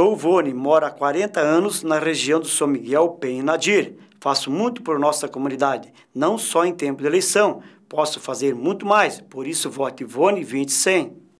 Sou Vone, moro há 40 anos na região do São Miguel, Penha e Nadir. Faço muito por nossa comunidade, não só em tempo de eleição. Posso fazer muito mais, por isso vote Vone 2010.